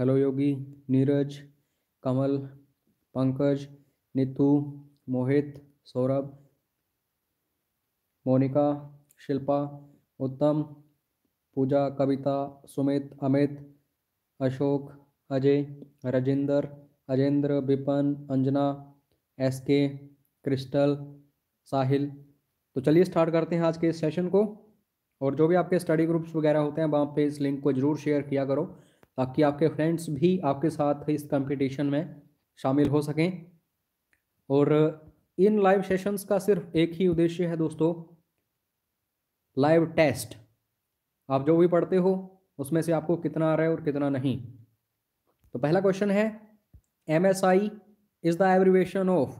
Hello Yogi Neeraj Kamal Pankaj Neetu Mohit Saurabh Monika Shilpa Uttam Pooja Kavita Sumit Amit Ashok Ajay Rajendra Ajendra Vipan Anjana S K Crystal Sahil तो चलिए start करते हैं आज के इस सेशन को और जो भी आपके स्टडी ग्रुप्स वगैरह होते हैं वहाँ पे इस लिंक को ज़रूर शेयर किया करो ताकि आपके फ्रेंड्स भी आपके साथ इस कंपटीशन में शामिल हो सकें और इन लाइव सेशंस का सिर्फ एक ही उद्देश्य है दोस्तों लाइव टेस्ट आप जो भी पढ़ते हो उसमें से आपको कितना आ रहा है और कितना नहीं तो पहला क्वेश्चन है M S I is the abbreviation of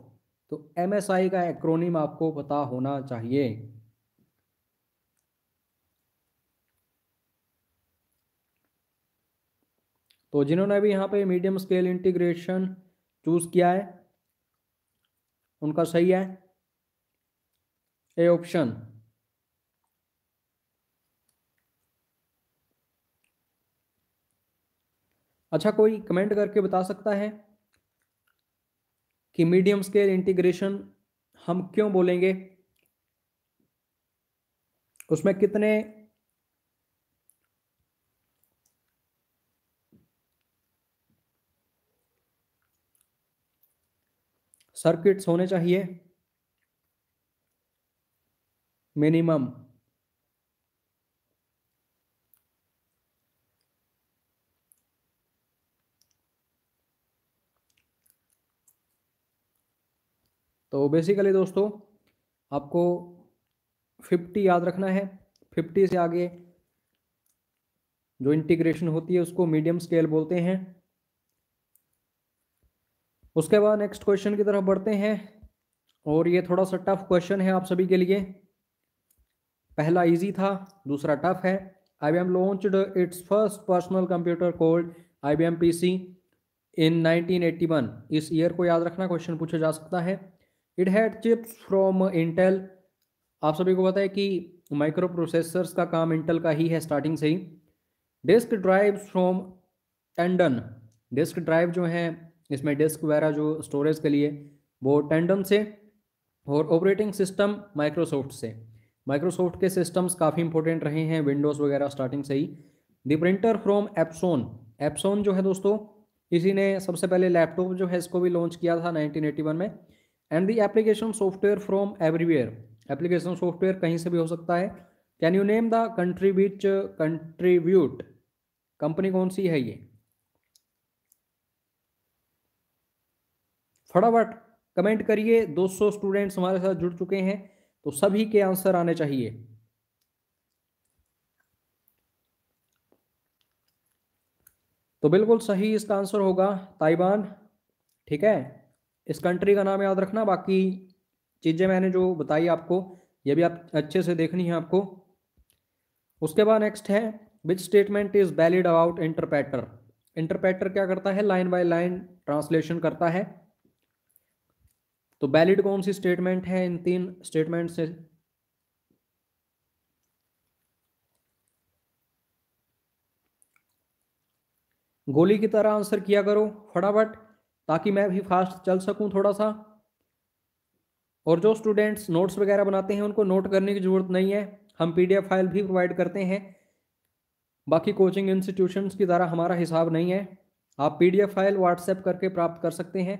तो एम एस आई का एक्रोनिम आपको पता होना चाहिए तो जिन्होंने भी यहाँ पे मीडियम स्केल इंटीग्रेशन चूज़ किया है उनका सही है ए ऑप्शन अच्छा कोई कमेंट करके बता सकता है कि मीडियम स्केल इंटीग्रेशन हम क्यों बोलेंगे उसमें कितने सर्किट्स होने चाहिए मिनिमम तो बेसिकली दोस्तों आपको 50 याद रखना है 50 से आगे जो इंटीग्रेशन होती है उसको मीडियम स्केल बोलते हैं उसके बाद नेक्स्ट क्वेश्चन की तरफ बढ़ते हैं और ये थोड़ा सा टफ क्वेश्चन है आप सभी के लिए पहला इजी था दूसरा टफ है I B M launched its first personal computer called I B M P C in 1981 इस ईयर को याद रखना क्वेश्चन पूछा जा सकता है it had chips from Intel आप सभी को पता है कि माइक्रो प्रोसेसर्स का काम इंटेल का ही है स्टार्टिंग से ही disk drive from Tandon disk drive जो है इसमें डिस्क वगैरह जो स्टोरेज के लिए वो टेंडम से और ऑपरेटिंग सिस्टम माइक्रोसॉफ्ट से माइक्रोसॉफ्ट के सिस्टम्स काफ़ी इंपॉर्टेंट रहे हैं विंडोज़ वगैरह स्टार्टिंग से ही the printer from Epson Epson जो है दोस्तों इसी ने सबसे पहले लैपटॉप जो है इसको भी लॉन्च किया था 1981 में and the application software from everywhere application software कहीं से भी हो सकता है can you name the which contribute company कौन सी है ये फटाफट कमेंट करिए 200 स्टूडेंट्स हमारे साथ जुड़ चुके हैं तो सभी के आंसर आने चाहिए तो बिल्कुल सही इसका आंसर होगा ताइवान ठीक है इस कंट्री का नाम याद रखना बाकी चीज़ें मैंने जो बताई आपको ये भी आप अच्छे से देखनी है आपको उसके बाद नेक्स्ट है which statement is valid about interpreter interpreter क्या करता है लाइन बाय लाइन ट्रांसलेशन करता है तो वैलिड कौन सी स्टेटमेंट है इन तीन स्टेटमेंट से गोली की तरह आंसर किया करो फटाफट ताकि मैं भी फास्ट चल सकूं थोड़ा सा और जो स्टूडेंट्स नोट्स वगैरह बनाते हैं उनको नोट करने की ज़रूरत नहीं है हम पीडीएफ फाइल भी प्रोवाइड करते हैं बाकी कोचिंग इंस्टीट्यूशंस की तरह हमारा हिसाब नहीं है आप पीडीएफ फाइल व्हाट्सएप करके प्राप्त कर सकते हैं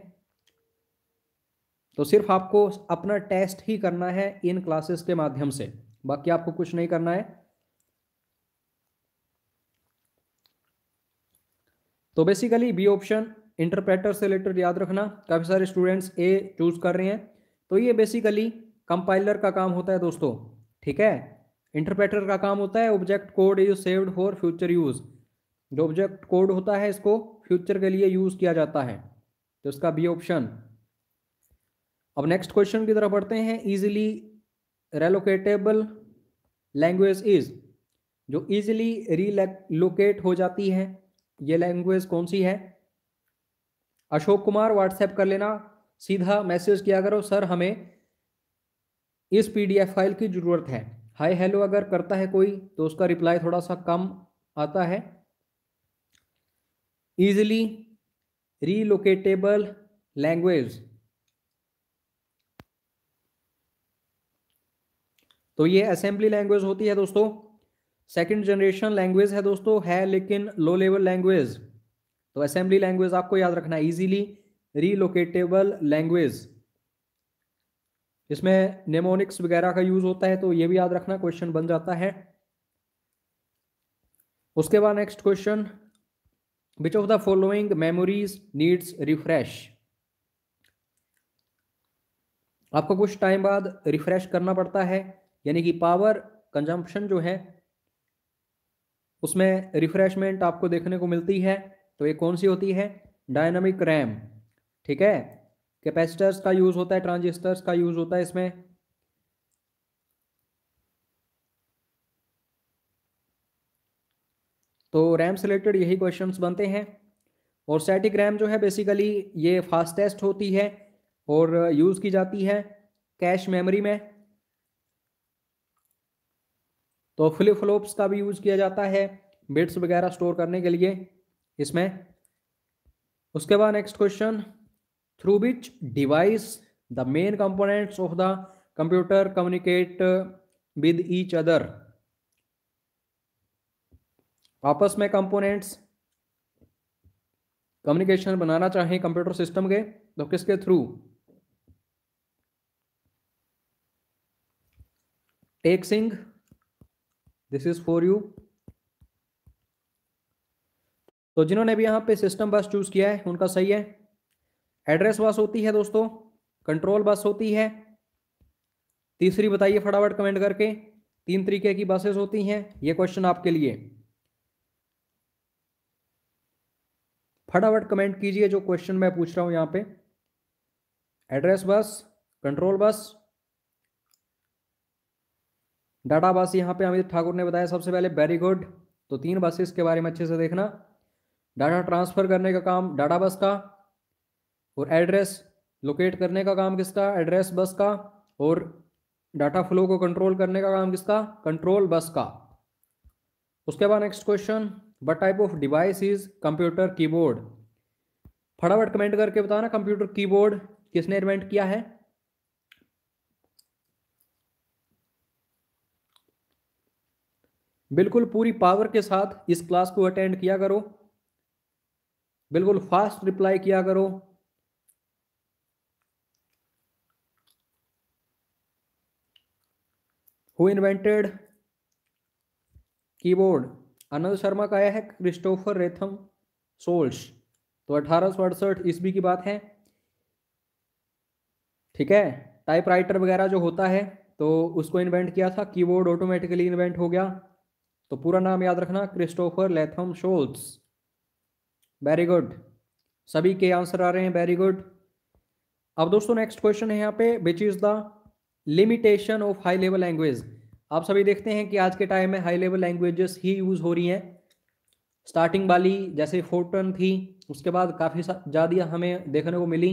तो सिर्फ आपको अपना टेस्ट ही करना है इन क्लासेस के माध्यम से बाकी आपको कुछ नहीं करना है तो बेसिकली बी ऑप्शन इंटरप्रेटर से रिलेटेड याद रखना काफ़ी सारे स्टूडेंट्स ए चूज कर रहे हैं तो ये बेसिकली कंपाइलर का काम होता है दोस्तों ठीक है इंटरप्रेटर का काम होता है object code is saved for future use जो ऑब्जेक्ट कोड होता है इसको फ्यूचर के लिए यूज किया जाता है तो इसका बी ऑप्शन अब नेक्स्ट क्वेश्चन की तरफ बढ़ते हैं इजिली रेलोकेटेबल लैंग्वेज इज जो इजिली रीलोकेट हो जाती है ये लैंग्वेज कौन सी है अशोक कुमार व्हाट्सएप कर लेना सीधा मैसेज किया करो सर हमें इस पीडीएफ फाइल की ज़रूरत है हाय हेलो अगर करता है कोई तो उसका रिप्लाई थोड़ा सा कम आता है इजिली रीलोकेटेबल लैंग्वेज तो ये असेंबली लैंग्वेज होती है दोस्तों सेकेंड जनरेशन लैंग्वेज है दोस्तों है लेकिन लो लेवल लैंग्वेज तो असेंबली लैंग्वेज आपको याद रखना है इजीली रीलोकेटेबल लैंग्वेज इसमें नेमोनिक्स वगैरह का यूज होता है तो ये भी याद रखना क्वेश्चन बन जाता है उसके बाद next question which of the following memories needs refresh आपको कुछ टाइम बाद रिफ्रेश करना पड़ता है यानी कि पावर कंजम्पशन जो है उसमें रिफ्रेशमेंट आपको देखने को मिलती है तो ये कौन सी होती है डायनामिक रैम ठीक है कैपेसिटर्स का यूज होता है ट्रांजिस्टर्स का यूज होता है इसमें तो रैम से रिलेटेड यही क्वेश्चंस बनते हैं और सैटिक रैम जो है बेसिकली ये फास्टेस्ट होती है और यूज़ की जाती है कैश मेमोरी में तो फ्लिप फ्लॉप्स का भी यूज किया जाता है बिट्स वगैरह स्टोर करने के लिए इसमें उसके बाद next question through which device the main components of the computer communicate with each other आपस में कंपोनेंट्स कम्युनिकेशन बनाना चाहें कंप्यूटर सिस्टम के तो किसके through texting this is for you तो जिन्होंने भी यहां पे सिस्टम बस चूज किया है उनका सही है एड्रेस बस होती है दोस्तों कंट्रोल बस होती है तीसरी बताइए फटाफट कमेंट करके तीन तरीके की बसेस होती हैं ये क्वेश्चन आपके लिए फटाफट कमेंट कीजिए जो क्वेश्चन मैं पूछ रहा हूं यहां पे address bus control bus data बस यहाँ पे अमित ठाकुर ने बताया सबसे पहले वेरी गुड तो तीन बसेस के बारे में अच्छे से देखना डाटा ट्रांसफ़र करने का काम डाटा बस का और एड्रेस लोकेट करने का काम किसका एड्रेस बस का और डाटा फ्लो को कंट्रोल करने का काम किसका कंट्रोल बस का उसके बाद next question what type of device is computer keyboard फटाफट कमेंट करके बताना कंप्यूटर कीबोर्ड किसने इन्वेंट किया है बिल्कुल पूरी पावर के साथ इस क्लास को अटेंड किया करो बिल्कुल फास्ट रिप्लाई किया करो who invented keyboard Anand Sharma का आया है क्रिस्टोफर रेथम सोल्स तो अठारह ईस्वी की बात है ठीक है टाइपराइटर वगैरह जो होता है तो उसको इन्वेंट किया था कीबोर्ड ऑटोमेटिकली इन्वेंट हो गया तो पूरा नाम याद रखना Christopher Latham Sholes very good सभी के आंसर आ रहे हैं वेरी गुड अब दोस्तों नेक्स्ट क्वेश्चन है यहाँ पे which is the limitation of high level language आप सभी देखते हैं कि आज के टाइम में हाई लेवल लैंग्वेजेस ही यूज हो रही हैं स्टार्टिंग वाली जैसे फोर्टन थी उसके बाद काफ़ी ज़्यादा हमें देखने को मिली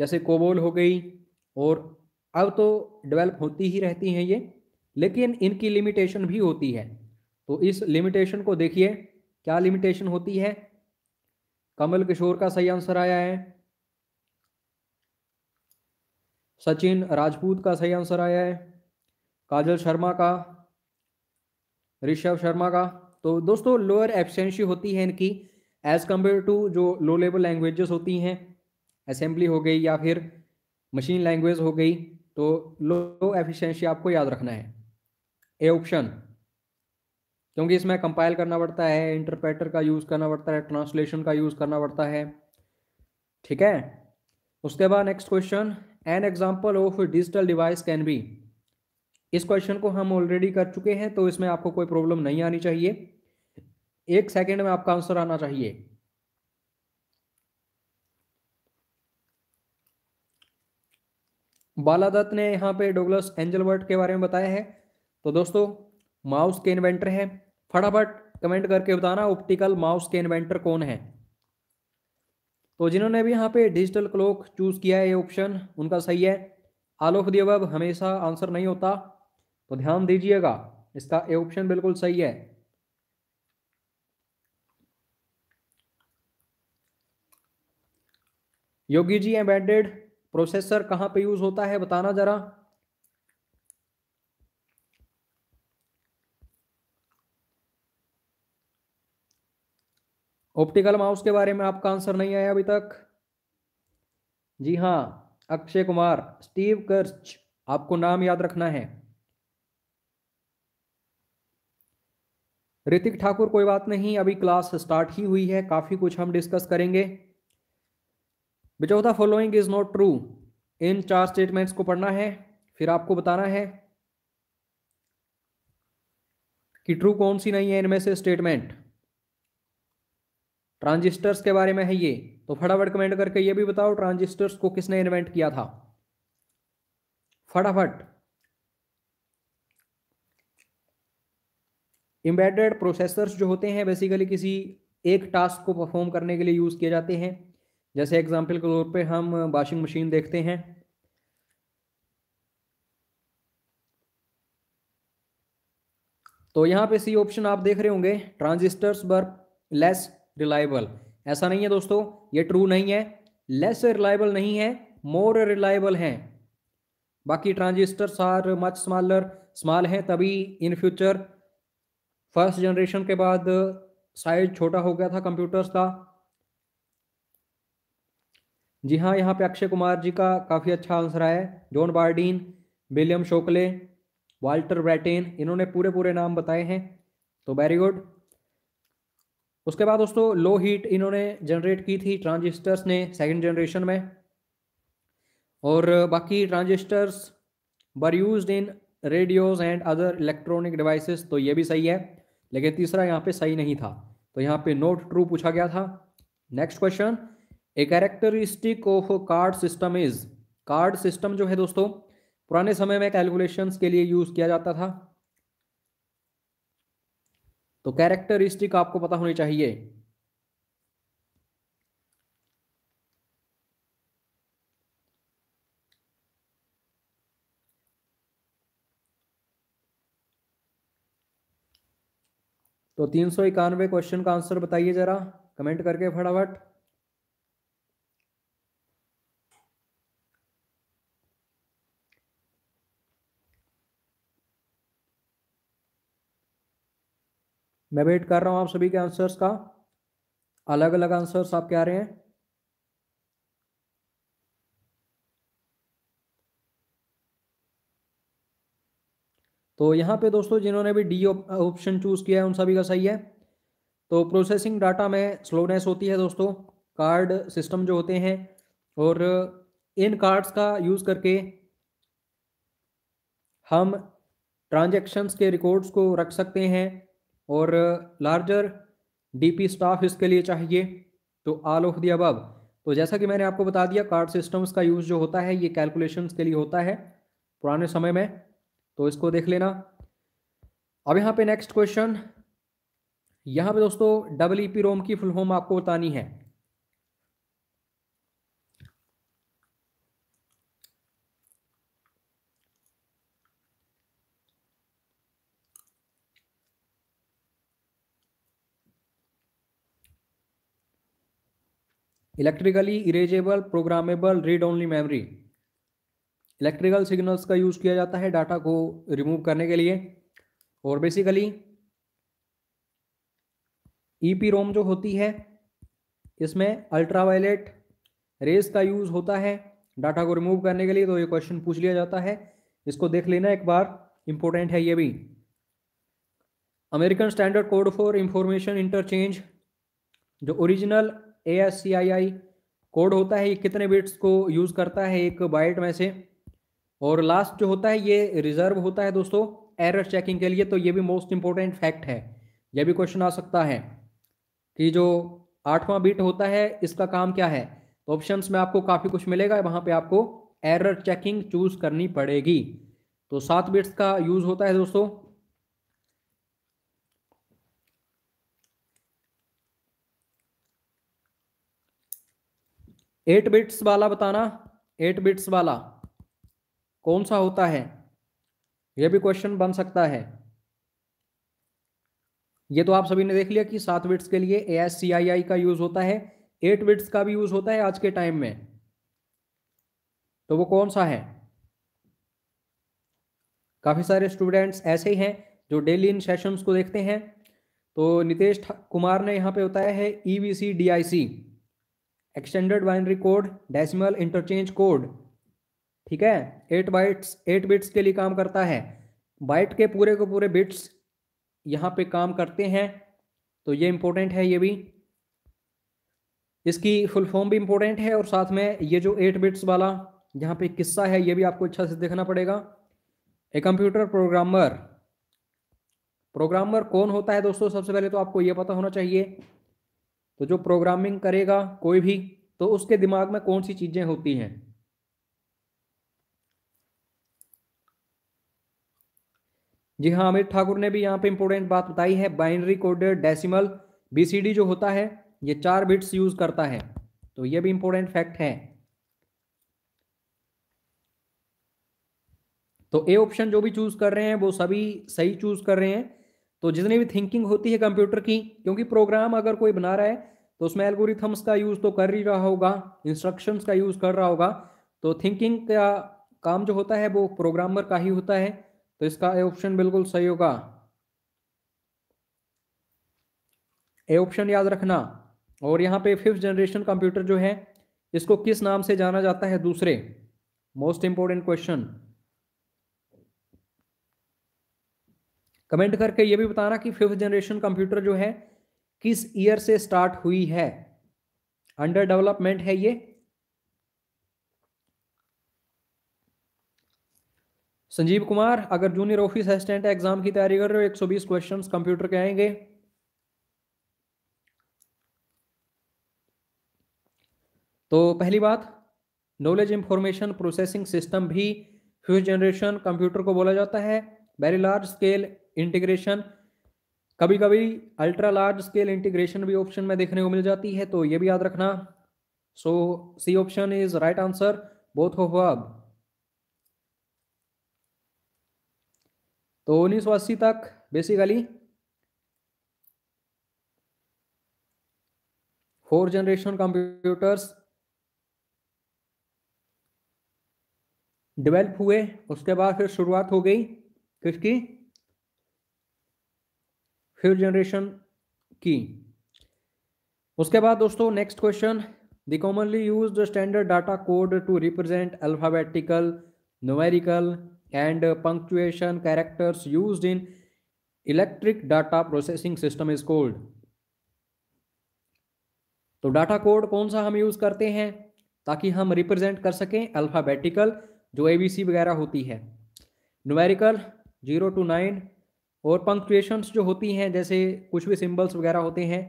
जैसे कोबोल हो गई और अब तो डेवलप होती ही रहती हैं ये लेकिन इनकी लिमिटेशन भी होती है तो इस लिमिटेशन को देखिए क्या लिमिटेशन होती है कमल किशोर का सही आंसर आया है सचिन राजपूत का सही आंसर आया है काजल शर्मा का ऋषभ शर्मा का तो दोस्तों लोअर एफिशेंसी होती है इनकी एज कम्पेयर टू जो लो लेवल लैंग्वेजेस होती हैं असेंबली हो गई या फिर मशीन लैंग्वेज हो गई तो लो एफिशिएंसी आपको याद रखना है ए ऑप्शन क्योंकि इसमें कंपाइल करना पड़ता है इंटरप्रेटर का यूज़ करना पड़ता है ट्रांसलेशन का यूज़ करना पड़ता है ठीक है उसके बाद next question an example of digital device can be इस क्वेश्चन को हम ऑलरेडी कर चुके हैं तो इसमें आपको कोई प्रॉब्लम नहीं आनी चाहिए एक सेकेंड में आपका आंसर आना चाहिए बालादत्त ने यहाँ पे डोगलस एंजलवर्ट के बारे में बताया है तो दोस्तों माउस के इन्वेंटर हैं फटाफट कमेंट करके बताना ऑप्टिकल माउस के इन्वेंटर कौन है तो जिन्होंने भी यहाँ पे डिजिटल क्लॉक चूज किया है ये ऑप्शन उनका सही है आलोक देवब हमेशा आंसर नहीं होता तो ध्यान दीजिएगा इसका ए ऑप्शन बिल्कुल सही है योगी जी एम्बेडेड प्रोसेसर कहाँ पे यूज होता है बताना जरा ऑप्टिकल माउस के बारे में आपका आंसर नहीं आया अभी तक जी हाँ अक्षय कुमार स्टीव कर्च आपको नाम याद रखना है ऋतिक ठाकुर कोई बात नहीं अभी क्लास स्टार्ट ही हुई है काफी कुछ हम डिस्कस करेंगे बिचौथा फॉलोइंग इज नॉट ट्रू इन चार स्टेटमेंट्स को पढ़ना है फिर आपको बताना है कि ट्रू कौन सी नहीं है इनमें से स्टेटमेंट ट्रांजिस्टर्स के बारे में है ये तो फटाफट कमेंट करके ये भी बताओ ट्रांजिस्टर्स को किसने इन्वेंट किया था फटाफट इम्बेडेड प्रोसेसर्स जो होते हैं बेसिकली किसी एक टास्क को परफॉर्म करने के लिए यूज़ किए जाते हैं जैसे एग्जाम्पल के तौर पे हम वॉशिंग मशीन देखते हैं तो यहाँ पे सी ऑप्शन आप देख रहे होंगे ट्रांजिस्टर्स वर लेस रिलायबल ऐसा नहीं है दोस्तों ये ट्रू नहीं है लेस रिलायबल नहीं है मोर रिलायबल हैं बाकी ट्रांजिस्टर सार मच स्मॉलर स्मॉल हैं तभी इन फ्यूचर फर्स्ट जनरेशन के बाद साइज छोटा हो गया था कंप्यूटर्स का जी हाँ यहाँ पे अक्षय कुमार जी का काफ़ी अच्छा आंसर आया है John Bardeen William Shockley Walter Brattain इन्होंने पूरे पूरे नाम बताए हैं तो वेरी गुड उसके बाद दोस्तों लो हीट इन्होंने जनरेट की थी ट्रांजिस्टर्स ने सेकेंड जनरेशन में और बाकी transistors were use in radios and other electronic devices तो ये भी सही है लेकिन तीसरा यहाँ पे सही नहीं था तो यहाँ पे नोट ट्रू पूछा गया था next question a characteristic of card system is card system जो है दोस्तों पुराने समय में कैलकुलेशंस के लिए यूज़ किया जाता था तो कैरेक्टरिस्टिक आपको पता होनी चाहिए तो तीन सौ इक्यानवे क्वेश्चन का आंसर बताइए जरा कमेंट करके फटाफट मैं वेट कर रहा हूँ आप सभी के आंसर्स का अलग अलग आंसर्स आपके आ रहे हैं तो यहाँ पे दोस्तों जिन्होंने भी डी ऑप्शन चूज किया है उन सभी का सही है तो प्रोसेसिंग डाटा में स्लोनेस होती है दोस्तों कार्ड सिस्टम जो होते हैं और इन कार्ड्स का यूज़ करके हम ट्रांजैक्शंस के रिकॉर्ड्स को रख सकते हैं और लार्जर डीपी स्टाफ इसके लिए चाहिए तो ऑल ऑफ दी अबव तो जैसा कि मैंने आपको बता दिया कार्ड सिस्टम्स का यूज़ जो होता है ये कैलकुलेशंस के लिए होता है पुराने समय में तो इसको देख लेना अब यहाँ पे नेक्स्ट क्वेश्चन यहाँ पे दोस्तों डबल ई पी रोम की फुल होम आपको बतानी है electrically erasable programmable read only memory electrical signals का यूज़ किया जाता है डाटा को रिमूव करने के लिए और बेसिकली ई पी रोम जो होती है इसमें अल्ट्रावायलेट रेस का यूज़ होता है डाटा को रिमूव करने के लिए तो ये क्वेश्चन पूछ लिया जाता है इसको देख लेना एक बार इंपॉर्टेंट है ये भी American standard code for information interchange जो original A S C I I code होता है ये कितने बिट्स को यूज़ करता है एक बाइट में से और लास्ट जो होता है ये रिजर्व होता है दोस्तों एरर चेकिंग के लिए तो ये भी मोस्ट इंपॉर्टेंट फैक्ट है ये भी क्वेश्चन आ सकता है कि जो आठवां बीट होता है इसका काम क्या है तो ऑप्शन में आपको काफ़ी कुछ मिलेगा वहाँ पर आपको एरर चेकिंग चूज़ करनी पड़ेगी तो सात बिट्स का यूज़ होता है दोस्तों एट बिट्स वाला बताना एट बिट्स वाला कौन सा होता है यह भी क्वेश्चन बन सकता है ये तो आप सभी ने देख लिया कि सात बिट्स के लिए ए एस सी आई आई का यूज होता है एट बिट्स का भी यूज होता है आज के टाइम में तो वो कौन सा है काफ़ी सारे स्टूडेंट्स ऐसे ही हैं जो डेली इन सेशंस को देखते हैं तो नितेश कुमार ने यहाँ पे बताया है E V C D I C extended binary code decimal interchange code ठीक है एट बाइट्स एट बिट्स के लिए काम करता है बाइट के पूरे के पूरे बिट्स यहाँ पे काम करते हैं तो ये इम्पोर्टेंट है ये भी इसकी फुल फॉर्म भी इम्पोर्टेंट है और साथ में ये जो एट बिट्स वाला यहाँ पे किस्सा है ये भी आपको अच्छा से देखना पड़ेगा ए कंप्यूटर प्रोग्रामर प्रोग्रामर कौन होता है दोस्तों सबसे पहले तो आपको ये पता होना चाहिए तो जो प्रोग्रामिंग करेगा कोई भी तो उसके दिमाग में कौन सी चीजें होती हैं जी हाँ अमित ठाकुर ने भी यहाँ पे इंपॉर्टेंट बात बताई है बाइनरी कोडेड डेसिमल बीसीडी जो होता है ये चार बिट्स यूज करता है तो ये भी इंपॉर्टेंट फैक्ट है तो ए ऑप्शन जो भी चूज कर रहे हैं वो सभी सही चूज कर रहे हैं तो जितनी भी थिंकिंग होती है कंप्यूटर की क्योंकि प्रोग्राम अगर कोई बना रहा है तो उसमें एल्गोरिथम्स का यूज़ तो कर ही रहा होगा इंस्ट्रक्शंस का यूज़ कर रहा होगा तो थिंकिंग का काम जो होता है वो प्रोग्रामर का ही होता है तो इसका ए ऑप्शन बिल्कुल सही होगा ए ऑप्शन याद रखना और यहाँ पे फिफ्थ जनरेशन कंप्यूटर जो है इसको किस नाम से जाना जाता है दूसरे मोस्ट इंपोर्टेंट क्वेश्चन कमेंट करके ये भी बताना कि फिफ्थ जनरेशन कंप्यूटर जो है किस ईयर से स्टार्ट हुई है अंडर डेवलपमेंट है ये संजीव कुमार अगर जूनियर ऑफिस असिस्टेंट एग्जाम की तैयारी कर रहे हो 120 क्वेश्चंस कंप्यूटर के आएंगे तो पहली बात नॉलेज इंफॉर्मेशन प्रोसेसिंग सिस्टम भी फ्यूज जनरेशन कंप्यूटर को बोला जाता है वेरी लार्ज स्केल इंटीग्रेशन कभी कभी अल्ट्रा लार्ज स्केल इंटीग्रेशन भी ऑप्शन में देखने को मिल जाती है तो ये भी याद रखना so C option is right answer both of अब तो उन्नीस सौ तक basically four generation computers develop हुए उसके बाद फिर शुरुआत हो गई किसकी फ्यूल जनरेशन की उसके बाद दोस्तों next question the commonly use standard data code to represent alphabetical numerical and punctuation characters use in electric data processing system is called तो डाटा कोड कौन सा हम यूज करते हैं ताकि हम रिप्रेजेंट कर सकें अल्फाबेटिकल जो एबीसी वगैरह होती है न्यूमेरिकल जीरो टू नाइन और पंक्चुएशंस जो होती हैं जैसे कुछ भी सिंबल्स वगैरह होते हैं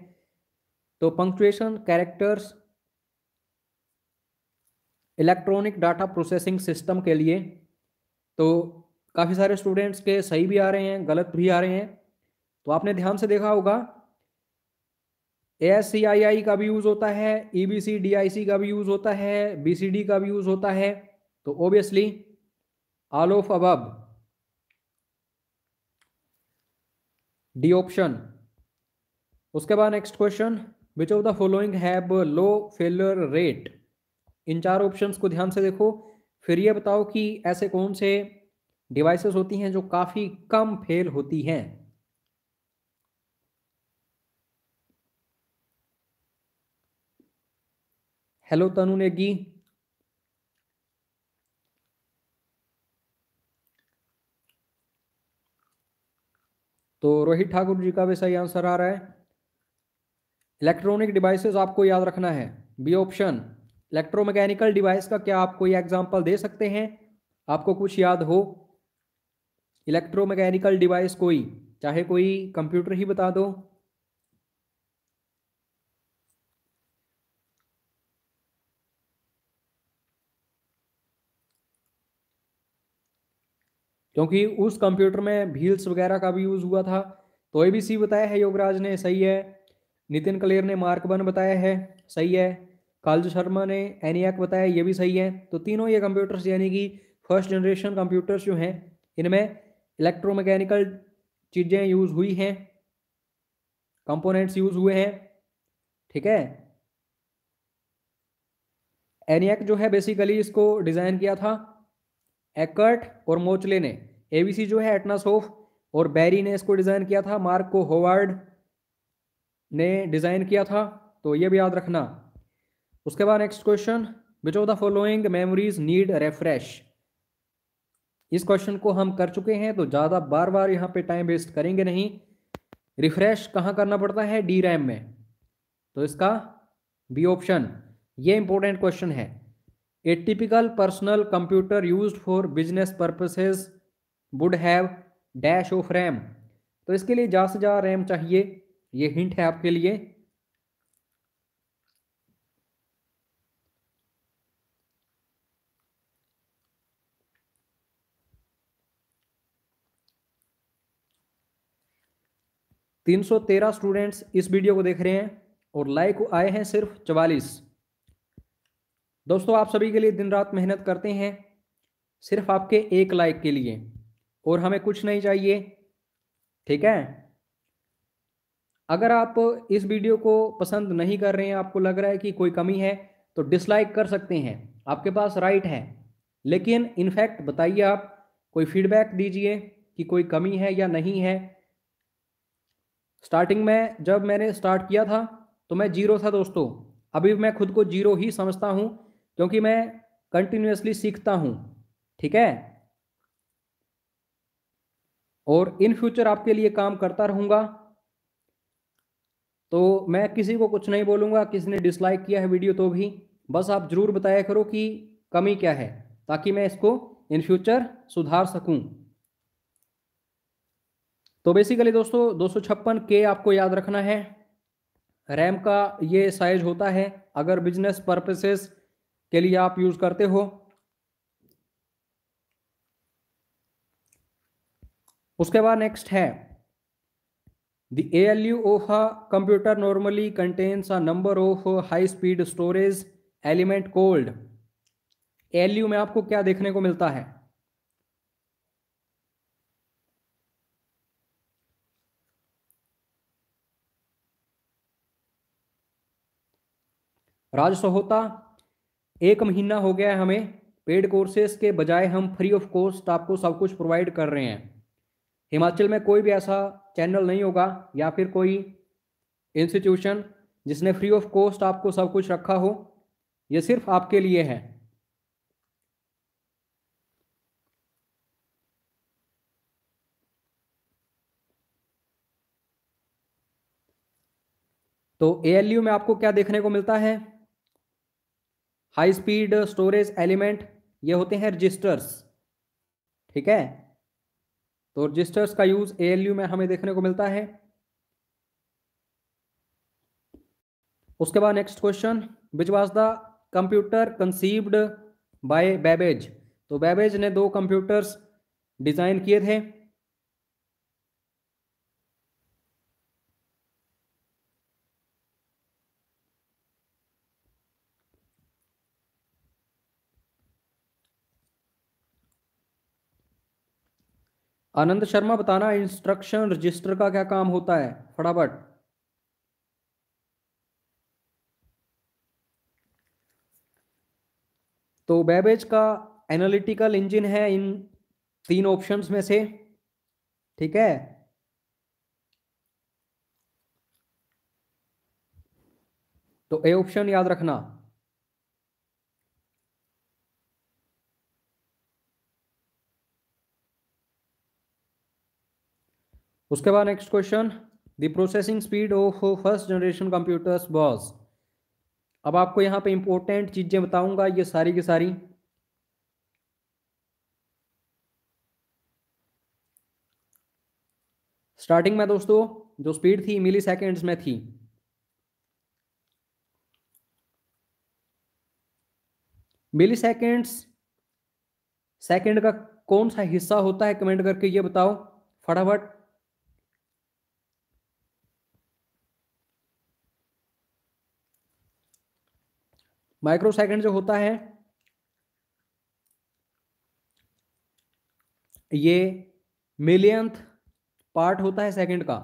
तो punctuation characters electronic data processing system के लिए तो काफ़ी सारे स्टूडेंट्स के सही भी आ रहे हैं गलत भी आ रहे हैं तो आपने ध्यान से देखा होगा ए का भी यूज़ होता है E B C D I सी का भी यूज़ होता है बी सी डी का भी यूज़ होता है तो obviously all of above D option उसके बाद next question which of the following have low failure rate इन चार ऑप्शंस को ध्यान से देखो फिर ये बताओ कि ऐसे कौन से डिवाइसेस होती हैं जो काफी कम फेल होती हैं हेलो तनु नेगी तो रोहित ठाकुर जी का भी सही आंसर आ रहा है इलेक्ट्रॉनिक डिवाइसेस आपको याद रखना है बी ऑप्शन इलेक्ट्रोमैकेनिकल डिवाइस का क्या आप कोई एग्जांपल दे सकते हैं आपको कुछ याद हो इलेक्ट्रोमैकेनिकल डिवाइस कोई चाहे कोई कंप्यूटर ही बता दो क्योंकि उस कंप्यूटर में भील्स वगैरह का भी यूज़ हुआ था तो ए बी सी बताया है योगराज ने सही है नितिन कलेर ने मार्क वन बताया है सही है कालजू शर्मा ने एनियाक बताया ये भी सही है तो तीनों ये कंप्यूटर्स यानी कि फर्स्ट जनरेशन कंप्यूटर्स जो हैं इनमें इलेक्ट्रोमैकेनिकल चीज़ें यूज़ हुई हैं कंपोनेंट्स यूज़ हुए हैं ठीक है एनियाक जो है बेसिकली इसको डिज़ाइन किया था एकर्ट और मोचले ने एवीसी जो है एटनासोफ और बैरी ने इसको डिज़ाइन किया था मार्को होवार्ड ने डिज़ाइन किया था तो ये भी याद रखना उसके बाद next question which of the following memories need refresh इस क्वेश्चन को हम कर चुके हैं तो ज़्यादा बार बार यहां पे टाइम वेस्ट करेंगे नहीं रिफ्रेश कहां करना पड़ता है डी रैम में तो इसका बी ऑप्शन ये इंपॉर्टेंट क्वेश्चन है a typical personal computer used for business purposes would have dash of RAM तो इसके लिए ज़्यादा से ज़्यादा रैम चाहिए ये हिंट है आपके लिए तीन सौ तेरह स्टूडेंट्स इस वीडियो को देख रहे हैं और लाइक आए हैं सिर्फ चवालीस दोस्तों आप सभी के लिए दिन रात मेहनत करते हैं सिर्फ आपके एक लाइक के लिए और हमें कुछ नहीं चाहिए ठीक है अगर आप इस वीडियो को पसंद नहीं कर रहे हैं आपको लग रहा है कि कोई कमी है तो डिसलाइक कर सकते हैं आपके पास राइट है लेकिन इनफैक्ट बताइए आप कोई फीडबैक दीजिए कि कोई कमी है या नहीं है स्टार्टिंग में जब मैंने स्टार्ट किया था तो मैं जीरो था दोस्तों अभी मैं खुद को जीरो ही समझता हूँ क्योंकि मैं कंटिन्यूसली सीखता हूं ठीक है और इन फ्यूचर आपके लिए काम करता रहूंगा तो मैं किसी को कुछ नहीं बोलूंगा किसी ने डिसलाइक किया है वीडियो तो भी बस आप जरूर बताया करो कि कमी क्या है ताकि मैं इसको इन फ्यूचर सुधार सकूं तो बेसिकली दोस्तों दो सौ छप्पन के आपको याद रखना है रैम का ये साइज होता है अगर बिजनेस पर्पसेस के लिए आप यूज करते हो उसके बाद नेक्स्ट है the L U of a computer normally contains a number of high speed storage element called L में आपको क्या देखने को मिलता है राजसोहता एक महीना हो गया है हमें पेड कोर्सेज के बजाय हम फ्री ऑफ कॉस्ट आपको सब कुछ प्रोवाइड कर रहे हैं हिमाचल में कोई भी ऐसा चैनल नहीं होगा या फिर कोई इंस्टीट्यूशन जिसने फ्री ऑफ कॉस्ट आपको सब कुछ रखा हो यह सिर्फ आपके लिए है तो ए में आपको क्या देखने को मिलता है हाई स्पीड स्टोरेज एलिमेंट ये होते हैं रजिस्टर्स ठीक है तो रजिस्टर्स का यूज एएलयू में हमें देखने को मिलता है उसके बाद next question which was the computer conceived by Babbage तो बेबेज ने दो कंप्यूटर्स डिजाइन किए थे आनंद शर्मा बताना इंस्ट्रक्शन रजिस्टर का क्या काम होता है फटाफट तो बैबेज का एनालिटिकल इंजन है इन तीन ऑप्शंस में से ठीक है तो ए ऑप्शन याद रखना उसके बाद next question the processing speed of first generation computers was अब आपको यहां पे इंपॉर्टेंट चीज़ें बताऊंगा ये सारी की सारी स्टार्टिंग में दोस्तों जो स्पीड थी मिली सेकेंड्स में थी मिली सेकेंड्स सेकेंड का कौन सा हिस्सा होता है कमेंट करके ये बताओ फटाफट माइक्रोसेकंड जो होता है ये मिलियंथ पार्ट होता है सेकंड का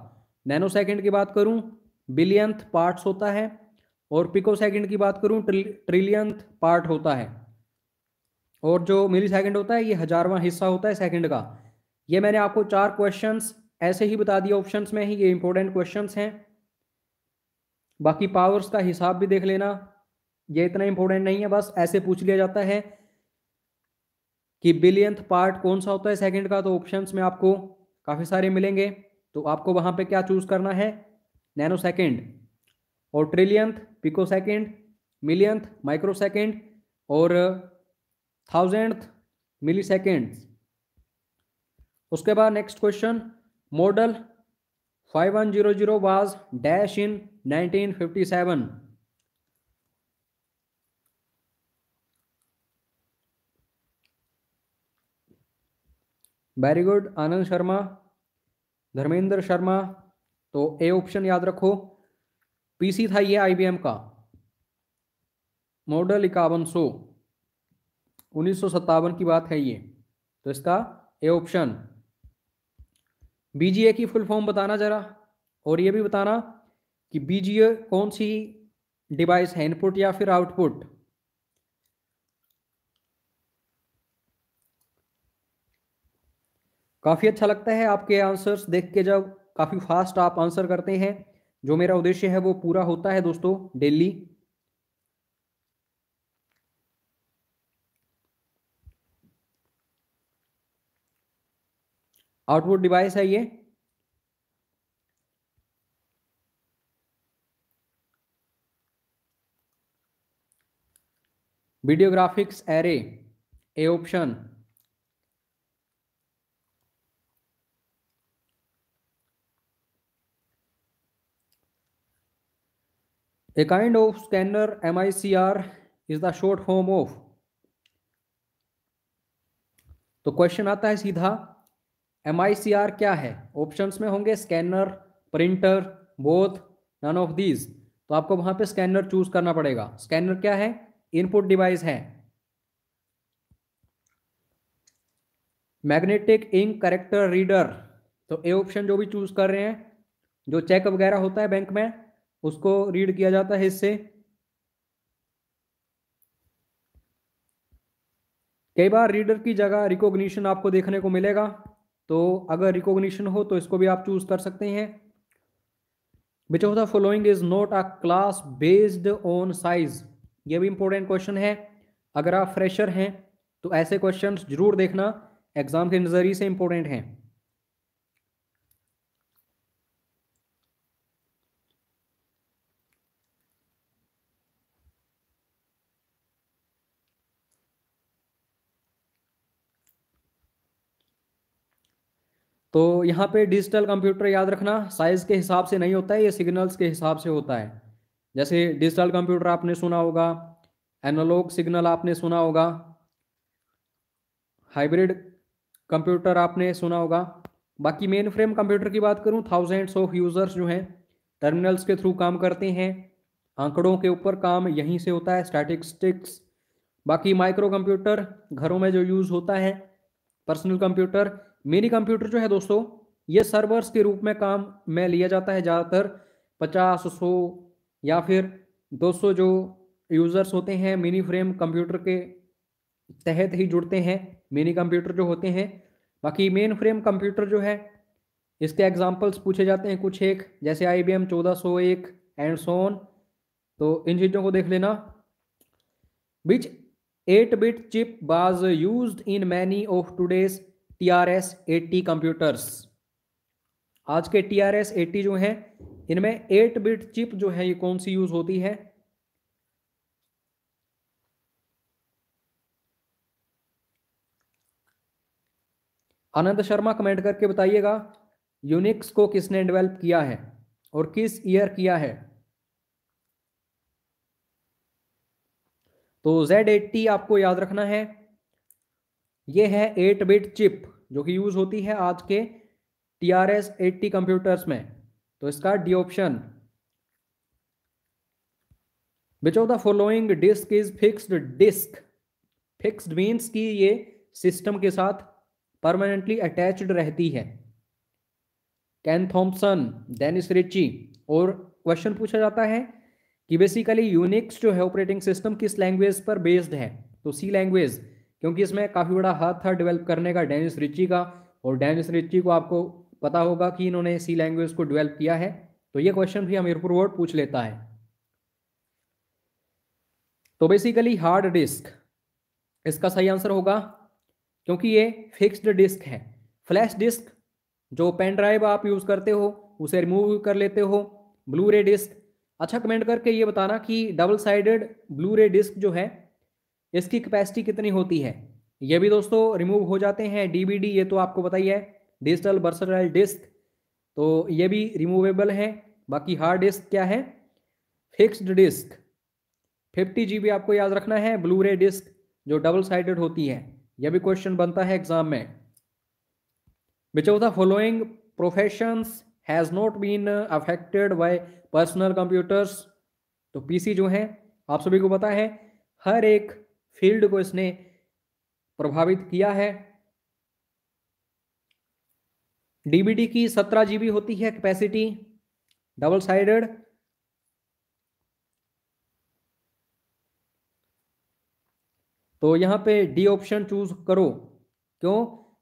नैनो सेकंड की बात करूं बिलियंथ पार्ट्स होता है और पिको सेकंड की बात करूं ट्रिलियंथ पार्ट होता है और जो मिली सेकंड होता है ये हजारवां हिस्सा होता है सेकंड का ये मैंने आपको चार क्वेश्चंस ऐसे ही बता दिया ऑप्शंस में ही ये इंपॉर्टेंट क्वेश्चंस हैं बाकी पावर्स का हिसाब भी देख लेना ये इतना इंपॉर्टेंट नहीं है बस ऐसे पूछ लिया जाता है कि बिलियंथ पार्ट कौन सा होता है सेकंड का तो ऑप्शंस में आपको काफ़ी सारे मिलेंगे तो आपको वहां पे क्या चूज करना है नैनो सेकेंड और trillionth picosecond millionth microsecond और थाउजेंड मिली सेकेंड उसके बाद next question model five one zero zero was dash in nineteen fifty seven very good Anand Sharma Dharmendra Sharma तो ए ऑप्शन याद रखो पीसी था ये आईबीएम का मॉडल इक्यावन सौ उन्नीस की बात है ये तो इसका ए ऑप्शन बीजीए की फुल फॉर्म बताना जरा और ये भी बताना कि बीजीए कौन सी डिवाइस है इनपुट या फिर आउटपुट काफ़ी अच्छा लगता है आपके आंसर्स देख के जब काफ़ी फास्ट आप आंसर करते हैं जो मेरा उद्देश्य है वो पूरा होता है दोस्तों डेली आउटपुट डिवाइस है ये video graphics array A option A kind of scanner MICR is the short form of. तो क्वेश्चन आता है सीधा एम आई सी आर क्या है ऑप्शंस में होंगे scanner printer both none of these तो आपको वहां पे स्कैनर चूज करना पड़ेगा स्कैनर क्या है इनपुट डिवाइस है मैग्नेटिक इंक करेक्टर रीडर तो ए ऑप्शन जो भी चूज कर रहे हैं जो चेक वगैरह होता है बैंक में उसको रीड किया जाता है इससे कई बार रीडर की जगह रिकॉग्निशन आपको देखने को मिलेगा तो अगर रिकॉग्निशन हो तो इसको भी आप चूज कर सकते हैं which of the following is not a class based on size ये भी इंपॉर्टेंट क्वेश्चन है अगर आप फ्रेशर हैं तो ऐसे क्वेश्चन जरूर देखना एग्जाम के नज़रिए से इंपॉर्टेंट हैं तो यहाँ पे डिजिटल कंप्यूटर याद रखना साइज के हिसाब से नहीं होता है ये सिग्नल्स के हिसाब से होता है जैसे डिजिटल कंप्यूटर आपने सुना होगा एनालॉग सिग्नल आपने सुना होगा हाइब्रिड कंप्यूटर आपने सुना होगा बाकी मेन फ्रेम कंप्यूटर की बात करूँ थाउजेंड्स ऑफ यूज़र्स जो हैं टर्मिनल्स के थ्रू काम करते हैं आंकड़ों के ऊपर काम यहीं से होता है स्टैटिस्टिक्स बाकी माइक्रो कंप्यूटर घरों में जो यूज़ होता है पर्सनल कंप्यूटर मिनी कंप्यूटर जो है दोस्तों ये सर्वर्स के रूप में काम में लिया जाता है ज़्यादातर पचास सौ या फिर दो सौ जो यूज़र्स होते हैं मिनी फ्रेम कंप्यूटर के तहत ही जुड़ते हैं मिनी कंप्यूटर जो होते हैं बाकी मेन फ्रेम कंप्यूटर जो है इसके एग्जाम्पल्स पूछे जाते हैं कुछ एक जैसे आई बी एम चौदह सौ एक एंड सोन तो इन चीज़ों को देख लेना which eight bit chip was use in many of today's T R S eighty computers आज के टी आर एस एटी जो है इनमें एट बिट चिप जो है ये कौन सी यूज होती है आनंद शर्मा कमेंट करके बताइएगा यूनिक्स को किसने डेवलप किया है और किस ईयर किया है तो Z80 आपको याद रखना है यह है एट बिट चिप जो कि यूज होती है आज के T R S eighty computers में तो इसका D option which of the following disk is fixed disk fixed means की ये सिस्टम के साथ परमानेंटली अटैच्ड रहती है कैन थॉम्पसन डेनिस रिची और क्वेश्चन पूछा जाता है कि बेसिकली यूनिक्स जो है ऑपरेटिंग सिस्टम किस लैंग्वेज पर बेस्ड है तो सी लैंग्वेज क्योंकि इसमें काफ़ी बड़ा हाथ था डेवलप करने का डेनिस रिची का और डैनिस रिची को आपको पता होगा कि इन्होंने सी लैंग्वेज को डेवलप किया है तो ये क्वेश्चन भी हमीरपुर वर्ड पूछ लेता है तो बेसिकली हार्ड डिस्क इसका सही आंसर होगा क्योंकि ये फिक्स्ड डिस्क है फ्लैश डिस्क जो पेन ड्राइव आप यूज़ करते हो उसे रिमूव कर लेते हो ब्लू रे डिस्क अच्छा कमेंट करके ये बताना कि double sided blu ray disc जो है इसकी कैपेसिटी कितनी होती है ये भी दोस्तों रिमूव हो जाते हैं डीबीडी ये तो आपको बताइए डिजिटल बर्सटाइल डिस्क तो ये भी रिमूवेबल है बाकी हार्ड डिस्क क्या है फिक्स्ड डिस्क फिफ्टी जी आपको याद रखना है ब्लू रे डिस्क जो डबल साइडेड होती है यह भी क्वेश्चन बनता है एग्जाम में which of the following professions has not been affected by personal computers तो पीसी जो है आप सभी को पता है हर एक फील्ड को इसने प्रभावित किया है डीबीडी की सत्रह जीबी होती है कैपेसिटी डबल साइडेड तो यहां पे डी ऑप्शन चूज करो क्यों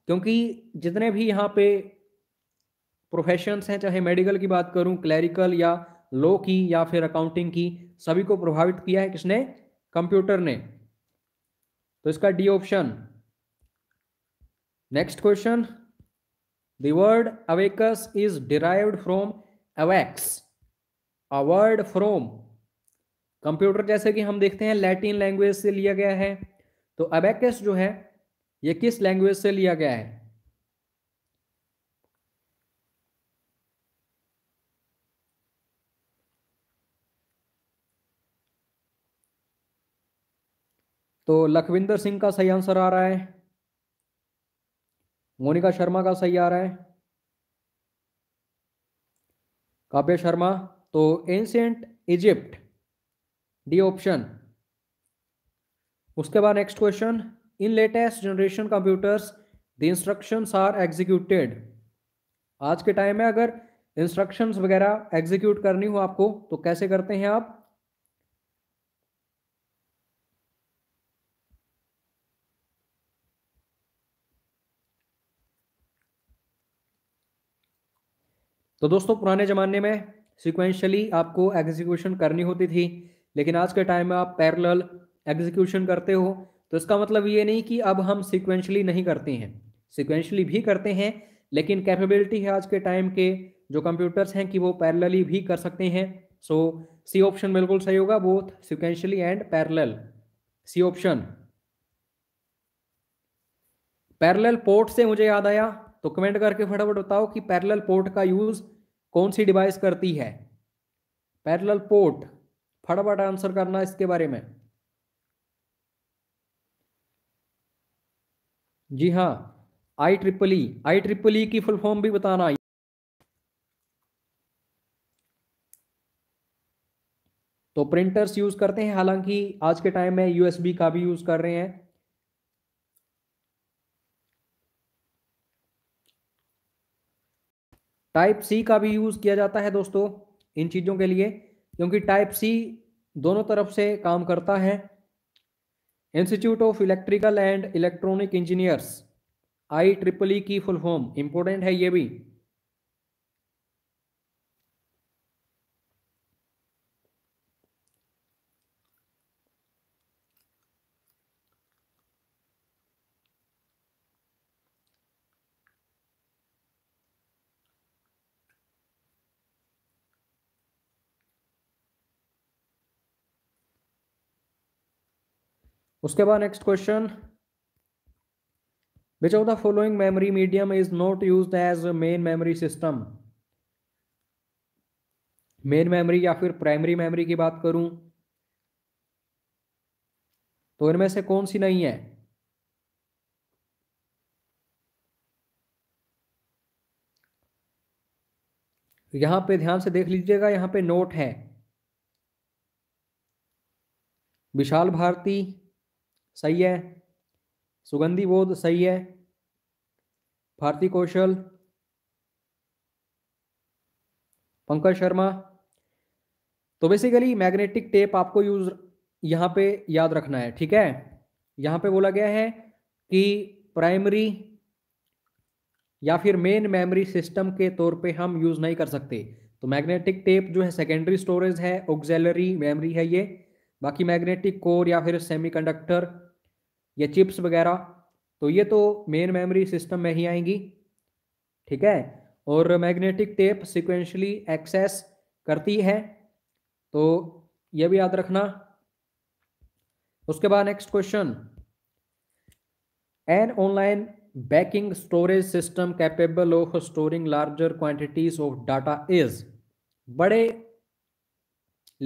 क्योंकि जितने भी यहां पे प्रोफेशंस हैं चाहे मेडिकल की बात करूं क्लैरिकल या लॉ की या फिर अकाउंटिंग की सभी को प्रभावित किया है किसने कंप्यूटर ने तो इसका D option next question the word abacus is derived from abax a word from computer जैसे कि हम देखते हैं लैटिन लैंग्वेज से लिया गया है तो अबेकस जो है ये किस लैंग्वेज से लिया गया है तो लखविंदर सिंह का सही आंसर आ रहा है मोनिका शर्मा का सही आ रहा है काव्य शर्मा तो एंशियंट इजिप्ट डी ऑप्शन उसके बाद next question in latest generation computers the instructions are executed आज के टाइम में अगर इंस्ट्रक्शंस वगैरह एग्जीक्यूट करनी हो आपको तो कैसे करते हैं आप तो दोस्तों पुराने ज़माने में सिक्वेंशली आपको एग्जीक्यूशन करनी होती थी लेकिन आज के टाइम में आप पैरल एग्जीक्यूशन करते हो तो इसका मतलब ये नहीं कि अब हम सिक्वेंशली नहीं करते हैं सिक्वेंशली भी करते हैं लेकिन कैपेबिलिटी है आज के टाइम के जो कंप्यूटर्स हैं कि वो पैरलली भी कर सकते हैं सो सी ऑप्शन बिल्कुल सही होगा both sequentially and parallel C option parallel port से मुझे याद आया तो कमेंट करके फटाफट बताओ कि पैरेलल पोर्ट का यूज कौन सी डिवाइस करती है पैरेलल पोर्ट फटाफट आंसर करना इसके बारे में जी हाँ आई ट्रिपल ई आई ट्रिपल ई की फुल फॉर्म भी बताना तो प्रिंटर्स यूज करते हैं हालांकि आज के टाइम में यूएसबी का भी यूज कर रहे हैं टाइप सी का भी यूज़ किया जाता है दोस्तों इन चीज़ों के लिए क्योंकि टाइप सी दोनों तरफ से काम करता है institute of electrical and electronic engineers I triple E की फुल फॉर्म इंपॉर्टेंट है ये भी उसके बाद next question which of the following memory medium is not use as main memory system main memory या फिर प्राइमरी मेमोरी की बात करूं तो इनमें से कौन सी नहीं है यहां पे ध्यान से देख लीजिएगा यहां पे नोट है विशाल भारती सही है सुगंधी बोध सही है भारती कौशल पंकज शर्मा तो बेसिकली मैग्नेटिक टेप आपको यूज यहाँ पे याद रखना है ठीक है यहाँ पे बोला गया है कि प्राइमरी या फिर मेन मेमोरी सिस्टम के तौर पे हम यूज़ नहीं कर सकते तो मैग्नेटिक टेप जो है सेकेंडरी स्टोरेज है ऑक्जेलरी मेमोरी है ये बाकी मैग्नेटिक कोर या फिर सेमीकंडक्टर या चिप्स वगैरह तो ये तो मेन मेमोरी सिस्टम में ही आएंगी ठीक है और मैग्नेटिक टेप सिक्वेंशली एक्सेस करती है तो ये भी याद रखना उसके बाद next question an online backing storage system capable of storing larger quantities of data is बड़े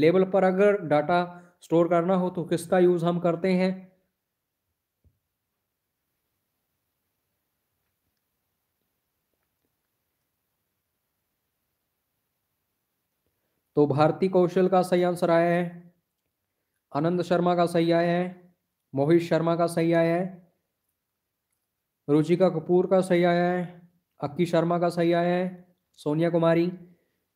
लेवल पर अगर डाटा स्टोर करना हो तो किसका यूज हम करते हैं तो भारती कौशल का सही आंसर आया है आनंद शर्मा का सही आया है मोहित शर्मा का सही आया है रुचिका कपूर का सही आया है अक्की शर्मा का सही आया है सोनिया कुमारी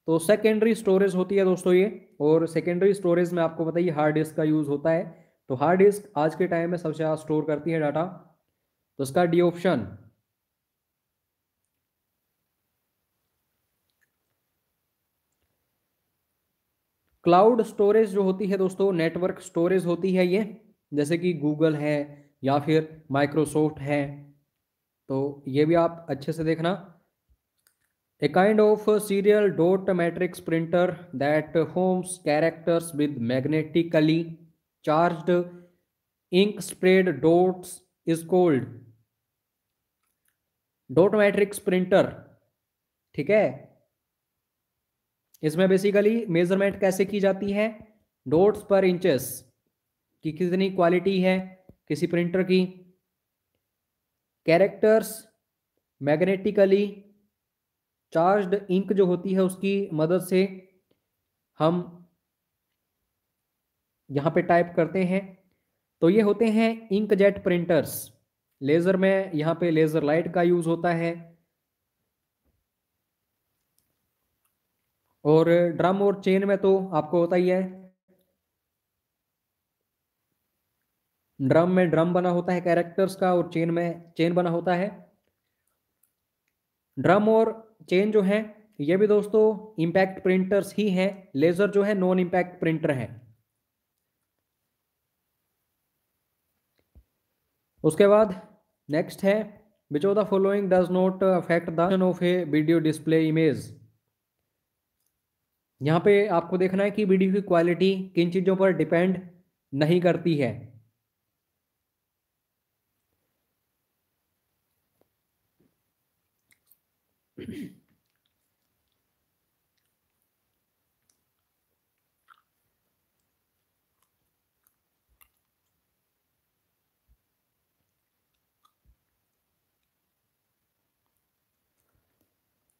तो सेकेंडरी स्टोरेज होती है दोस्तों ये और सेकेंडरी स्टोरेज में आपको बताइए हार्ड डिस्क का यूज़ होता है तो हार्ड डिस्क आज के टाइम में सबसे ज़्यादा स्टोर करती है डाटा तो इसका डी ऑप्शन क्लाउड स्टोरेज जो होती है दोस्तों नेटवर्क स्टोरेज होती है ये जैसे कि गूगल है या फिर माइक्रोसॉफ्ट है तो ये भी आप अच्छे से देखना a kind of serial dot matrix printer that homes characters with magnetically charged ink spread dots is called dot matrix printer ठीक है इसमें बेसिकली मेजरमेंट कैसे की जाती है डोट्स पर इंचेस की कितनी क्वालिटी है किसी प्रिंटर की कैरेक्टर्स मैग्नेटिकली चार्ज्ड इंक जो होती है उसकी मदद से हम यहाँ पे टाइप करते हैं तो ये होते हैं इंक जेट प्रिंटर्स लेज़र में यहाँ पे लेज़र लाइट का यूज़ होता है और ड्रम और चेन में तो आपको होता ही है ड्रम में ड्रम बना होता है कैरेक्टर्स का और चेन में चेन बना होता है ड्रम और चेन जो है ये भी दोस्तों इंपैक्ट प्रिंटर्स ही हैं लेजर जो है नॉन इंपैक्ट प्रिंटर है उसके बाद नेक्स्ट है which of the following does not affect din of a video display image यहाँ पे आपको देखना है कि वीडियो की क्वालिटी किन चीज़ों पर डिपेंड नहीं करती है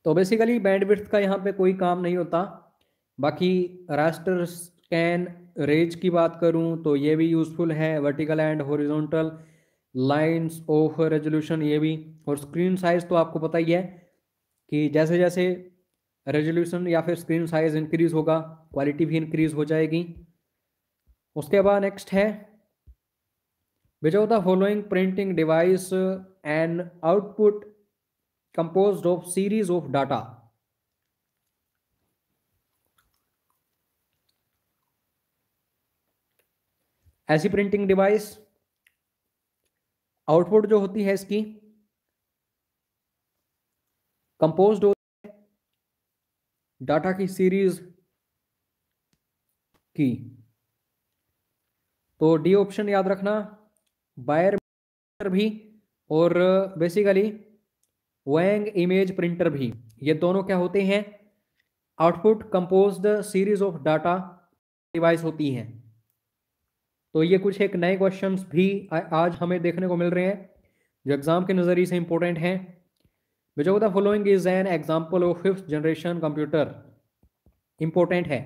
तो बेसिकली बैंडविड्थ का यहाँ पे कोई काम नहीं होता बाकी रास्टर स्कैन रेज की बात करूं तो ये भी यूज़फुल है vertical and horizontal lines of resolution ये भी और स्क्रीन साइज़ तो आपको पता ही है कि जैसे जैसे रेजोल्यूशन या फिर स्क्रीन साइज़ इंक्रीज़ होगा क्वालिटी भी इंक्रीज़ हो जाएगी उसके बाद नेक्स्ट है which the following printing device and output compose of series of data ऐसी प्रिंटिंग डिवाइस आउटपुट जो होती है इसकी कंपोज होती है डाटा की सीरीज की तो डी ऑप्शन याद रखना बायर भी और बेसिकली वैंग इमेज प्रिंटर भी ये दोनों क्या होते हैं output composed series of data device होती हैं तो ये कुछ एक नए क्वेश्चन भी आज हमें देखने को मिल रहे हैं जो एग्ज़ाम के नज़रिए से इंपॉर्टेंट हैं which of the following is an example of fifth generation computer important है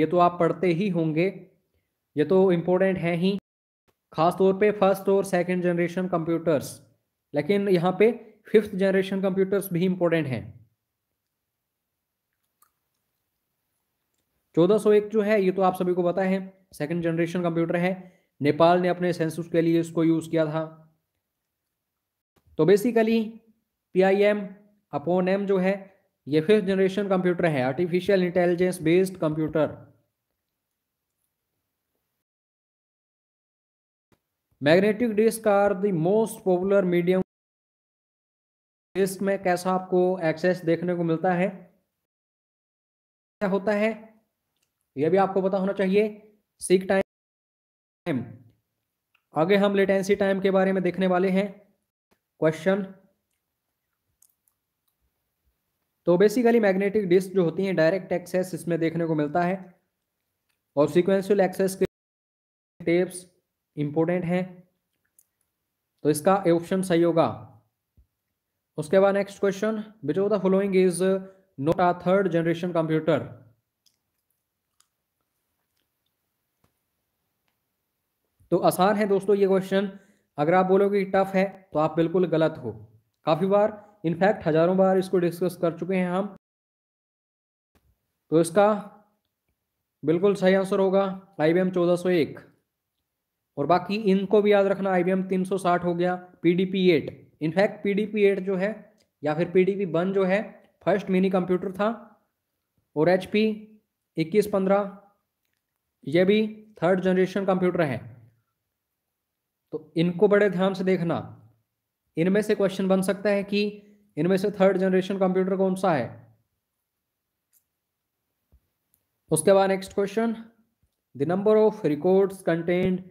ये तो आप पढ़ते ही होंगे ये तो इंपॉर्टेंट है ही खास तौर पे फर्स्ट और सेकंड जनरेशन कंप्यूटर्स लेकिन यहाँ पे फिफ्थ जनरेशन कंप्यूटर्स भी इंपॉर्टेंट हैं 1401 जो है ये तो आप सभी को पता है सेकंड जनरेशन कंप्यूटर है नेपाल ने अपने सेंसस के लिए इसको यूज किया था तो basically P I M upon M जो है ये फिफ्थ जनरेशन कंप्यूटर है artificial intelligence based computer magnetic disk are the most popular medium disk में कैसा आपको एक्सेस देखने को मिलता है क्या होता है यह भी आपको पता होना चाहिए सीक टाइम आगे हम लेटेंसी टाइम के बारे में देखने वाले हैं क्वेश्चन तो बेसिकली मैग्नेटिक डिस्क जो होती है डायरेक्ट एक्सेस इसमें देखने को मिलता है और सिक्वेंशियल एक्सेस के टेप्स इंपोर्टेंट हैं तो इसका ऑप्शन सही होगा उसके बाद next question which of the following is not a third generation computer तो आसान है दोस्तों ये क्वेश्चन अगर आप बोलोगे टफ है तो आप बिल्कुल गलत हो काफ़ी बार इनफैक्ट हजारों बार इसको डिस्कस कर चुके हैं हम तो इसका बिल्कुल सही आंसर होगा आई बी एम चौदह एक और बाकी इनको भी याद रखना आई बी एम तीन सौ साठ हो गया P D P eight in fact P D P eight जो है या फिर पी डी पी वन जो है फर्स्ट मिनी कंप्यूटर था और एच पी इक्कीस पंद्रह यह भी थर्ड जनरेशन कंप्यूटर है तो इनको बड़े ध्यान से देखना इनमें से क्वेश्चन बन सकता है कि इनमें से थर्ड जनरेशन कंप्यूटर कौन सा है उसके बाद next question the number of records content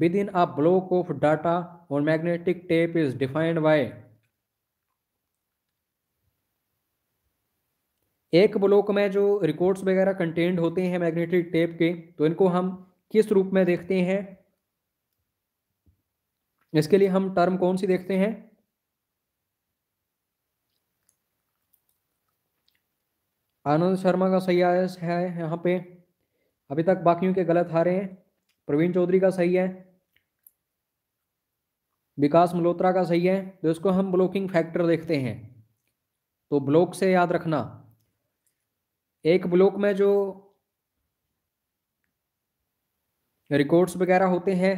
with in a block of data और magnetic tape is defined by एक ब्लॉक में जो रिकॉर्ड्स वगैरह कंटेंट होते हैं मैग्नेटिक टेप के तो इनको हम किस रूप में देखते हैं इसके लिए हम टर्म कौन सी देखते हैं आनंद शर्मा का सही आयस है यहाँ पे अभी तक बाकियों के गलत हारे हैं प्रवीण चौधरी का सही है विकास मल्होत्रा का सही है तो इसको हम ब्लॉकिंग फैक्टर देखते हैं तो ब्लॉक से याद रखना एक ब्लॉक में जो रिकॉर्ड्स वगैरह होते हैं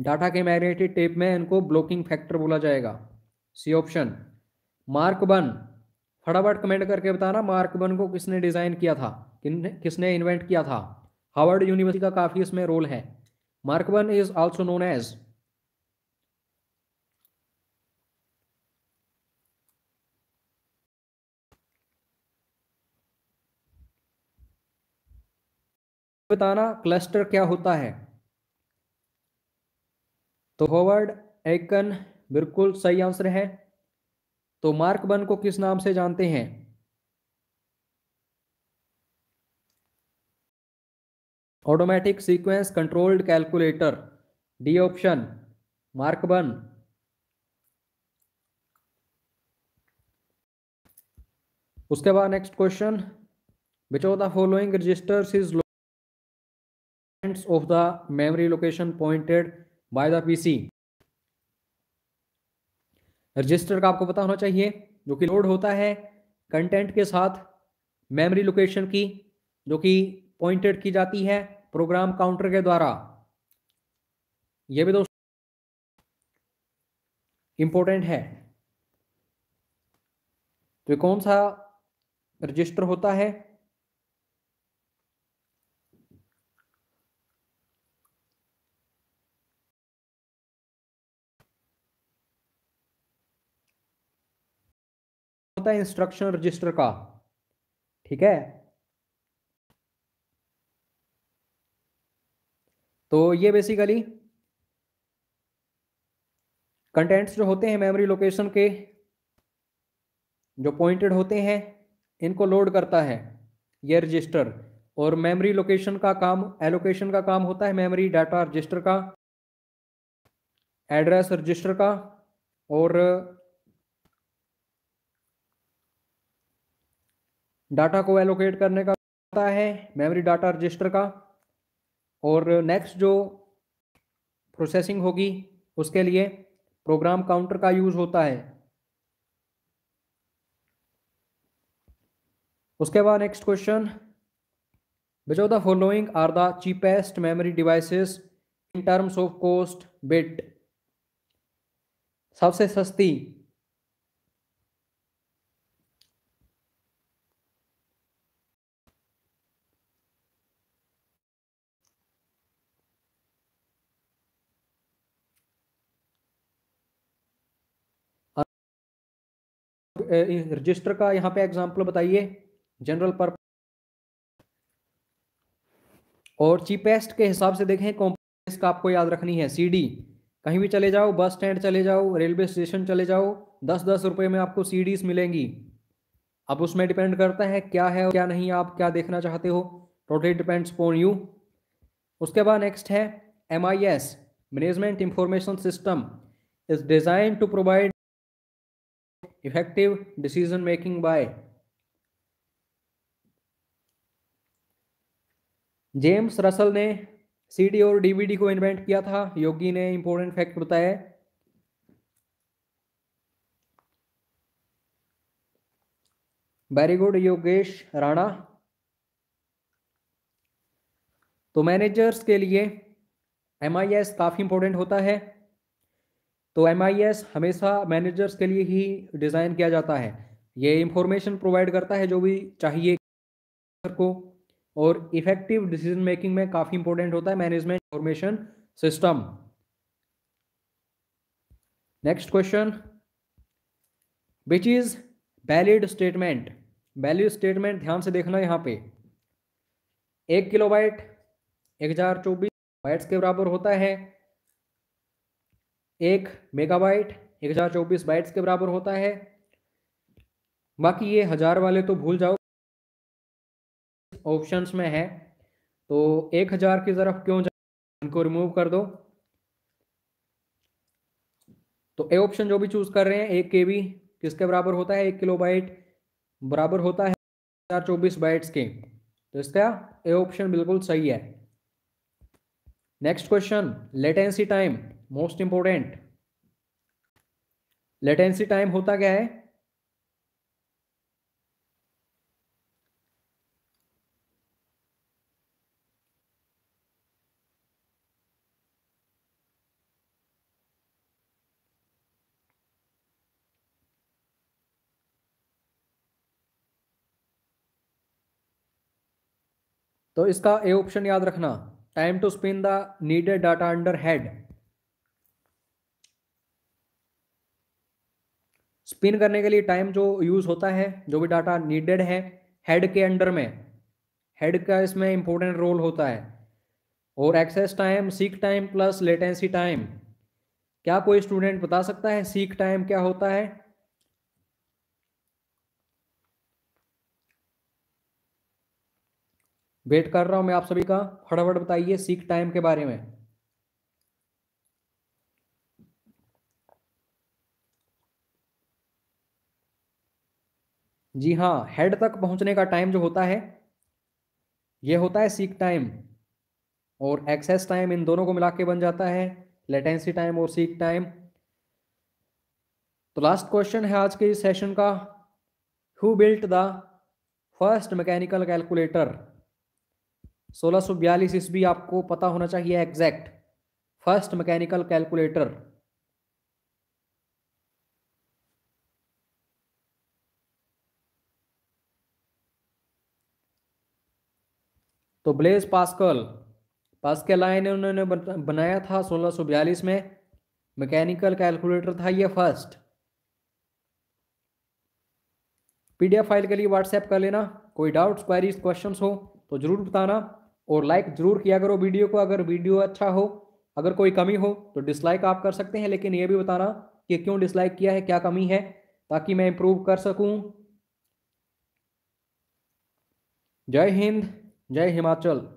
डाटा के मैग्नेटिक टेप में इनको ब्लॉकिंग फैक्टर बोला जाएगा सी ऑप्शन मार्क वन फटाफट कमेंट करके बताना मार्क वन को किसने डिज़ाइन किया था किन किसने इन्वेंट किया था हार्वर्ड यूनिवर्सिटी का काफ़ी इसमें रोल है mark one is also known as बताना क्लस्टर क्या होता है तो होवर्ड एकन बिल्कुल सही आंसर है तो मार्क बन को किस नाम से जानते हैं automatic sequence controlled calculator D option mark one उसके बाद next question which of the following registers is of the memory location pointed by the PC register का आपको पता होना चाहिए जो कि लोड होता है कंटेंट के साथ मेमोरी लोकेशन की जो कि पॉइंटेड की जाती है प्रोग्राम काउंटर के द्वारा यह भी दोस्तों इंपॉर्टेंट है तो कौन सा रजिस्टर होता है होता है इंस्ट्रक्शन रजिस्टर का ठीक है तो ये बेसिकली कंटेंट्स जो होते हैं मेमोरी लोकेशन के जो पॉइंटेड होते हैं इनको लोड करता है ये रजिस्टर और मेमोरी लोकेशन का काम एलोकेशन का काम होता है मेमोरी डाटा रजिस्टर का एड्रेस रजिस्टर का और डाटा को एलोकेट करने का होता है मेमोरी डाटा रजिस्टर का और नेक्स्ट जो प्रोसेसिंग होगी उसके लिए प्रोग्राम काउंटर का यूज़ होता है उसके बाद next question which of the following are the cheapest memory devices in terms of cost bit सबसे सस्ती रजिस्टर का यहाँ पे एग्जाम्पल बताइए जनरल पर और चीपेस्ट के हिसाब से देखें कॉम्प्लेक्स का आपको याद रखनी है सीडी कहीं भी चले जाओ बस स्टैंड चले जाओ रेलवे स्टेशन चले जाओ दस दस रुपए में आपको सीडीज मिलेंगी अब उसमें डिपेंड करता है क्या है क्या नहीं आप क्या देखना चाहते हो टोटली डिपेंड्स ऑन यू उसके बाद नेक्स्ट है M management information system is design to provide effective decision making by James Russell ने सीडी और डीवीडी को इन्वेंट किया था योगी ने इंपॉर्टेंट फैक्ट बताया वेरी गुड योगेश राणा तो मैनेजर्स के लिए एम काफ़ी इंपॉर्टेंट होता है तो एम हमेशा मैनेजर्स के लिए ही डिज़ाइन किया जाता है ये इंफॉर्मेशन प्रोवाइड करता है जो भी चाहिए को और इफेक्टिव डिसीजन मेकिंग में काफ़ी इंपॉर्टेंट होता है management information system next question which is valid statement valid statement ध्यान से देखना यहाँ पे एक किलोबाइट एक हजार चौबीस बाइट्स के बराबर होता है एक मेगाबाइट एक हज़ार चौबीस बाइट्स के बराबर होता है बाकी ये हज़ार वाले तो भूल जाओ ऑप्शंस में है तो एक हज़ार की तरफ क्यों जाए उनको रिमूव कर दो तो ए ऑप्शन जो भी चूज़ कर रहे हैं एक के किसके बराबर होता है एक किलो बाइट बराबर होता है हज़ार चौबीस बाइट्स के तो इसका ए ऑप्शन बिल्कुल सही है next question latency time most important latency time होता क्या है तो इसका ए ऑप्शन याद रखना time to spin the needed data under head spin करने के लिए टाइम जो यूज होता है जो भी डाटा नीडेड है हेड के अंडर में हेड का इसमें इंपॉर्टेंट रोल होता है और access time seek time plus latency time क्या कोई स्टूडेंट बता सकता है सीक टाइम क्या होता है वेट कर रहा हूं मैं आप सभी का फटाफट बताइए सीक टाइम के बारे में जी हाँ हेड तक पहुंचने का टाइम जो होता है ये होता है सीक टाइम और एक्सेस टाइम इन दोनों को मिला के बन जाता है लेटेंसी टाइम और सीक टाइम तो लास्ट क्वेश्चन है आज के इस सेशन का who built the first mechanical calculator सोलह सौ बयालीस ईस्वी आपको पता होना चाहिए एग्जैक्ट फर्स्ट मैकेनिकल कैलकुलेटर तो ब्लेज पास्कल पास्कल आए ने उन्होंने बनाया था 1642 में मैकेनिकल कैलकुलेटर था ये फर्स्ट पीडीएफ फाइल के लिए व्हाट्सएप कर लेना कोई डाउट क्वारीज क्वेश्चंस हो तो ज़रूर बताना और लाइक ज़रूर किया करो वीडियो को अगर वीडियो अच्छा हो अगर कोई कमी हो तो डिसलाइक आप कर सकते हैं लेकिन ये भी बताना कि क्यों डिसलाइक किया है क्या कमी है ताकि मैं इम्प्रूव कर सकूं जय हिंद जय हिमाचल